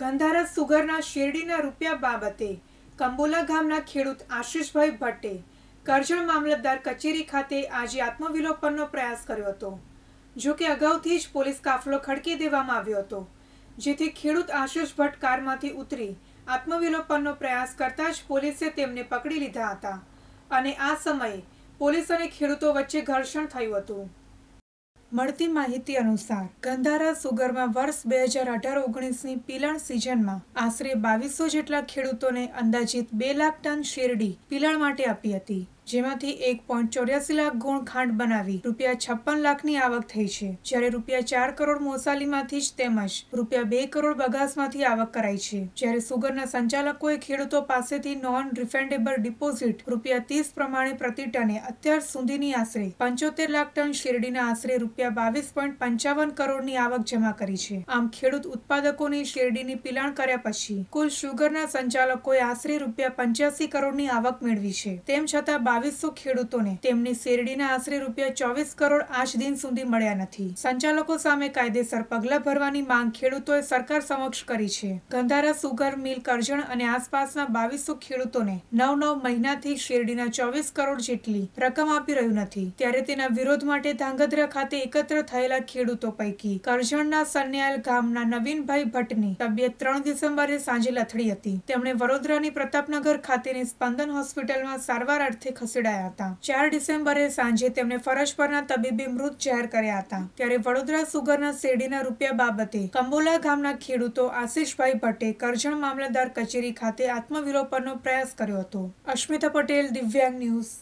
ગંધારસ સુગરના શેરડીના રૂપિયા બાબતે કંબોલા ગામના ખેડૂત આશીષભાઈ ભટ્ટે કરજણ મામલતદાર કચેરી ખાતે આજે આત્મવિલોપનનો પ્રયાસ કર્યો હતો જો કે અગાઉથી જ પોલીસ કાફલો ખડકી દેવામાં આવ્યો હતો જેથી ખેડૂત આશીષ ભટ્ટ કારમાંથી ઉતરી આત્મવિલોપનનો પ્રયાસ કરતાં જ પોલીસે તેમને પકડી લીધા હતા અને આ સમયે પોલીસ અને ખેડૂતો વચ્ચે ઘર્ષણ થયું હતું મળતી માહિતી અનુસાર ગંધારા સુગરમાં વર્ષ બે હજાર અઢાર ઓગણીસની પીલણ સિઝનમાં આશરે બાવીસો જેટલા ખેડૂતોને અંદાજિત બે લાખ ટન શેરડી પીલણ માટે આપી હતી જેમાંથી એક પોઈન્ટ ચોર્યાસી લાખ ગુણ ખાંડ બનાવી રૂપિયા છપ્પન લાખની આવક થઈ છે જ્યારે રૂપિયા ચાર કરોડ મોસાલીમાંથી જ તેમજ રૂપિયા બે કરોડ બગાસમાંથી આવક કરાઈ છે જ્યારે સુગરના સંચાલકોએ ખેડૂતો પાસેથી નોન રિફંડેબલ ડિપોઝિટ રૂપિયા ત્રીસ પ્રમાણે પ્રતિ ટને અત્યાર સુધીની આશરે પંચોતેર લાખ ટન શેરડીના આશરે રૂપિયા બાવીસ પોઈન્ટ પંચાવન કરોડની આવક જમા કરી છે આમ ખેડૂત ઉત્પાદકોની શેરડીની પિલાણ કર્યા પછી કુલ સુગરના સંચાલકોએ આશરે રૂપિયા પંચ્યાસી કરોડની આવક મેળવી છે તેમ છતાં બાવીસો ખેડૂતોને તેમની શેરડીના આશરે રૂપિયા ચોવીસ કરોડ આજ દિન સુધી મળ્યા નથી સંચાલકો સામે કાયદેસર પગલાં ભરવાની માંગ ખેડૂતોએ સરકાર સમક્ષ કરી છે ગંધારા સુગર મિલ કરજણ અને આસપાસના બાવીસો ખેડૂતોને નવ નવ મહિનાથી શેરડીના ચોવીસ કરોડ જેટલી રકમ આપી રહ્યું નથી ત્યારે તેના વિરોધ માટે ધાંગધ્રા ખાતે એકત્ર થયેલા ખેડૂતો પૈકી કરજણના સન્યાલ ગામના નવીનભાઈ ભટ્ટની તબિયત ત્રણ ડિસેમ્બરે સાંજે લથડી હતી તેમણે વડોદરાની પ્રતાપનગર ખાતેની સ્પંદન હોસ્પિટલમાં સારવાર અર્થે ખસેડાયા હતા ચાર ડિસેમ્બરે સાંજે તેમને ફરજ પરના તબીબી મૃત જાહેર કર્યા હતા ત્યારે વડોદરા સુગરના શેરડીના રૂપિયા બાબતે કંબોલા ગામના ખેડૂતો આશીષભાઈ ભટ્ટે કરજણ મામલતદાર કચેરી ખાતે આત્મવિરોપનનો પ્રયાસ કર્યો હતો અશ્મિતા પટેલ દિવ્યાંગ ન્યૂઝ